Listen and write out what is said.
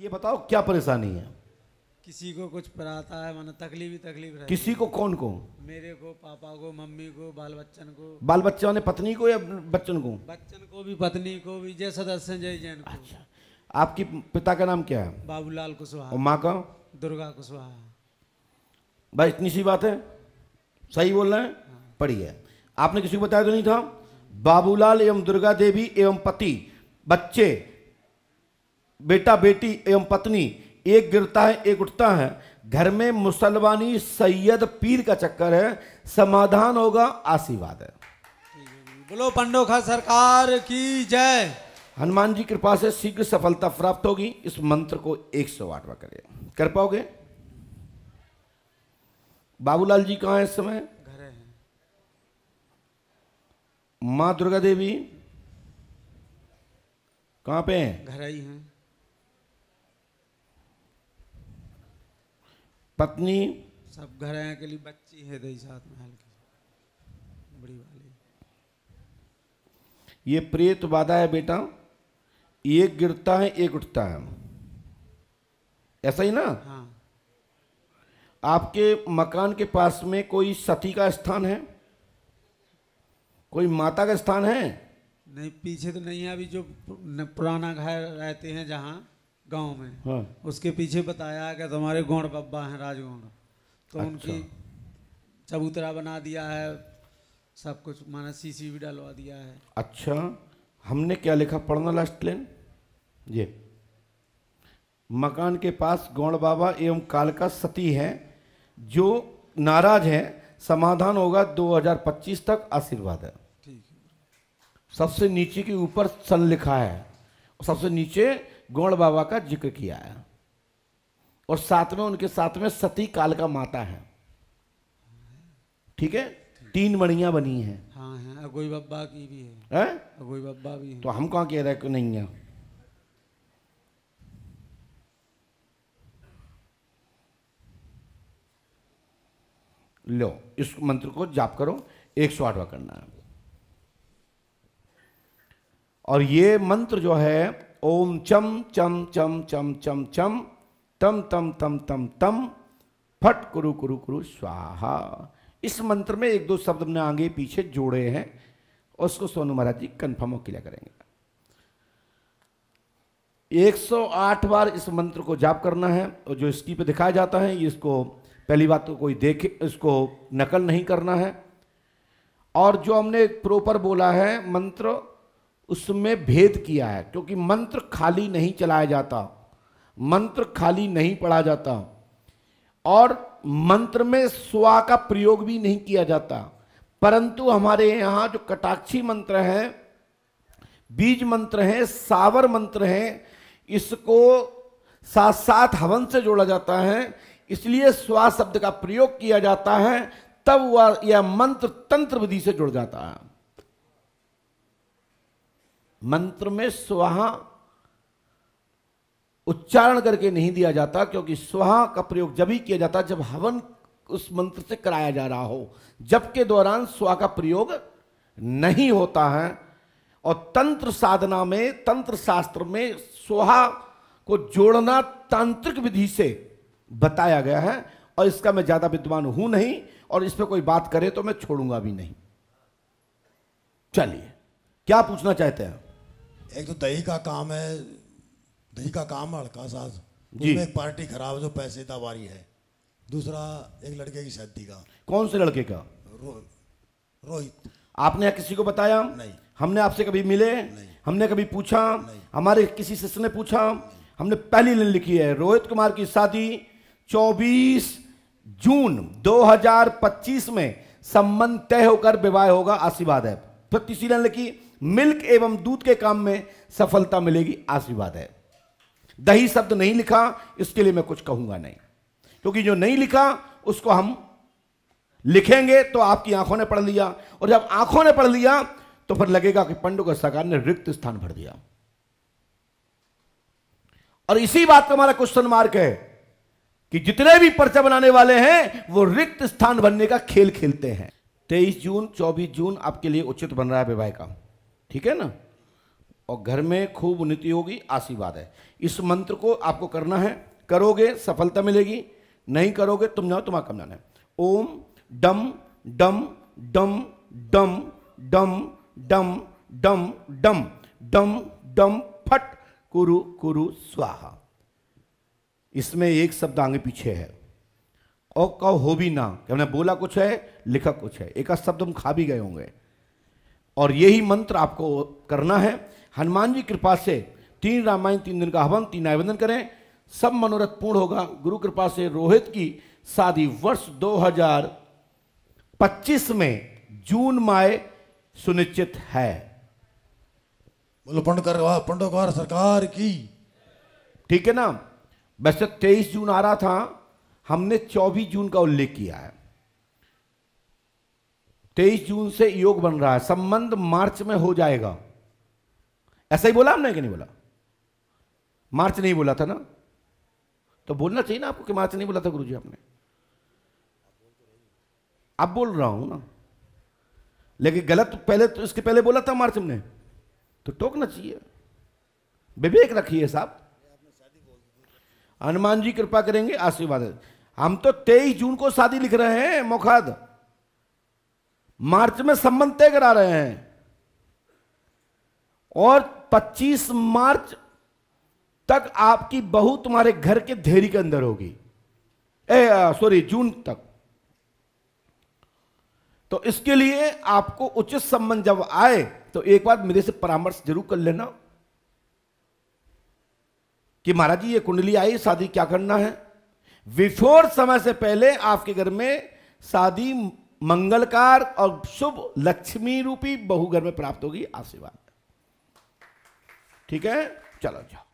ये बताओ क्या परेशानी है किसी को कुछ पढ़ाता है माना तकलीफ ही तकलीफ रहती किसी को कौन को मेरे को पापा को मम्मी को बाल बच्चन को बाल बच्चों ने पत्नी को या बच्चन को बच्चन को भी पत्नी को भी जय सदस्य जय जैन अच्छा आपकी पिता का नाम क्या है बाबूलाल कुशवाहा और माँ का दुर्गा कुशवाहा भाई इतनी सी बात है सही बोल रहे हैं पढ़ी हाँ। है आपने किसी को बताया तो नहीं था बाबूलाल एवं दुर्गा देवी एवं पति बच्चे बेटा बेटी एवं पत्नी एक गिरता है एक उठता है घर में मुसलमानी सैयद पीर का चक्कर है समाधान होगा आशीर्वाद है बोलो पंडोखा सरकार की जय हनुमान जी कृपा से शीघ्र सफलता प्राप्त होगी इस मंत्र को एक सौ आठवा करें कर पाओगे बाबूलाल जी कहा है इस समय घर है माँ दुर्गा देवी कहां पे हैं घर ही हैं पत्नी सब घर के लिए बच्ची है दही तो साथ में हल्की बड़ी वाली ये प्रेत वादा है बेटा एक गिरता है एक उठता है ऐसा ही ना हाँ। आपके मकान के पास में कोई सती का स्थान है कोई माता का स्थान है नहीं पीछे तो नहीं है अभी जो पुराना घर रहते हैं जहाँ गांव में हाँ। उसके पीछे बताया कि तुम्हारे गौड़ बब्बा हैं राजगौड़ तो अच्छा। उनकी चबूतरा बना दिया है सब कुछ माना सीसी भी डलवा दिया है अच्छा हमने क्या लिखा पढ़ना लास्ट लाइन ये मकान के पास गौड़ बाबा एवं कालका सती हैं जो नाराज हैं समाधान होगा 2025 तक आशीर्वाद है ठीक सबसे नीचे के ऊपर सन लिखा है सबसे नीचे गौड़ बाबा का जिक्र किया है और साथ में उनके साथ में सती काल का माता है ठीक है तीन मणियां बनी है हाँ, अगोई बाबा की भी है अगोई बाबा भी है तो हम कहा कह रहे हैं नहीं है लो इस मंत्र को जाप करो एक सौ आठवा करना है और ये मंत्र जो है ओम चम चम चम चम चम चम तम तम तम तम तम फट कुरु कुरु कुरु स्वाहा इस मंत्र में एक दो शब्द हमने आगे पीछे जोड़े हैं उसको सोनू महाराज जी कन्फर्म किया करेंगे 108 बार इस मंत्र को जाप करना है और जो इसकी पे दिखाया जाता है इसको पहली बात तो कोई देखे इसको नकल नहीं करना है और जो हमने प्रॉपर बोला है मंत्र उसमें भेद किया है क्योंकि मंत्र खाली नहीं चलाया जाता मंत्र खाली नहीं पढ़ा जाता और मंत्र में स्वा का प्रयोग भी नहीं किया जाता परंतु हमारे यहाँ जो कटाक्षी मंत्र हैं बीज मंत्र हैं सावर मंत्र हैं इसको साथ साथ हवन से जोड़ा जाता है इसलिए स्वा शब्द का प्रयोग किया जाता है तब वह यह मंत्र तंत्र विधि से जुड़ जाता है मंत्र में स्वाहा उच्चारण करके नहीं दिया जाता क्योंकि स्वाहा का प्रयोग जब ही किया जाता जब हवन उस मंत्र से कराया जा रहा हो जब के दौरान स्वा का प्रयोग नहीं होता है और तंत्र साधना में तंत्र शास्त्र में स्वाहा को जोड़ना तांत्रिक विधि से बताया गया है और इसका मैं ज्यादा विद्वान हूं नहीं और इस पर कोई बात करे तो मैं छोड़ूंगा भी नहीं चलिए क्या पूछना चाहते हैं एक तो दही का काम है दही का काम हड़का साथ उसमें एक पार्टी खराब जो पैसे दावारी है दूसरा एक लड़के की शादी का कौन से लड़के का रो, रोहित आपने किसी को बताया नहीं हमने आपसे कभी मिले नहीं हमने कभी पूछा नहीं हमारे किसी शिष्य ने पूछा हमने पहली लाइन लिखी है रोहित कुमार की शादी 24 जून 2025 में संबंध तय होकर विवाह होगा आशीर्वाद है फिर तीसरी लाइन लिखी मिल्क एवं दूध के काम में सफलता मिलेगी आशीर्वाद है दही शब्द नहीं लिखा इसके लिए मैं कुछ कहूंगा नहीं क्योंकि जो नहीं लिखा उसको हम लिखेंगे तो आपकी आंखों ने पढ़ लिया और जब आंखों ने पढ़ लिया तो फिर लगेगा कि पंडु का सरकार ने रिक्त स्थान भर दिया और इसी बात का हमारा क्वेश्चन मार्क है कि जितने भी पर्चा बनाने वाले हैं वो रिक्त स्थान भरने का खेल खेलते हैं तेईस जून चौबीस जून आपके लिए उचित बन रहा है विवाह का ठीक है ना और घर में खूब उन्नति होगी आशीर्वाद है इस मंत्र को आपको करना है करोगे सफलता मिलेगी नहीं करोगे तुम जाओ तुम्हारा कम जाना है ओम डम डम डम डम डम डम डम डम डम डम फट कुरु कुरु स्वाहा इसमें एक शब्द आगे पीछे है और कहो हो भी ना हमने बोला कुछ है लिखा कुछ है एक शब्द हम खा भी गए होंगे और यही मंत्र आपको करना है हनुमान जी कृपा से तीन रामायण तीन दिन का हवन तीन आवेदन करें सब मनोरथ पूर्ण होगा गुरु कृपा से रोहित की शादी वर्ष 2025 में जून माय सुनिश्चित है बोलो पंड सरकार की ठीक है ना वैसे 23 जून आ रहा था हमने 24 जून का उल्लेख किया है तेईस जून से योग बन रहा है संबंध मार्च में हो जाएगा ऐसा ही बोला हमने कि नहीं बोला मार्च नहीं बोला था ना तो बोलना चाहिए ना आपको कि मार्च नहीं बोला था गुरुजी आपने अब बोल रहा हूं ना लेकिन गलत पहले तो इसके पहले बोला था मार्च में तो टोकना चाहिए विवेक रखिए साहब हनुमान जी कृपा करेंगे आशीर्वाद हम तो तेईस जून को शादी लिख रहे हैं मोखाद मार्च में संबंध तय करा रहे हैं और 25 मार्च तक आपकी बहू तुम्हारे घर के धेरी के अंदर होगी ए सॉरी जून तक तो इसके लिए आपको उचित संबंध जब आए तो एक बार मेरे से परामर्श जरूर कर लेना कि महाराज जी ये कुंडली आई शादी क्या करना है बिफोर समय से पहले आपके घर में शादी मंगलकार और शुभ लक्ष्मी रूपी बहुगर में प्राप्त होगी आशीर्वाद ठीक है चलो जाओ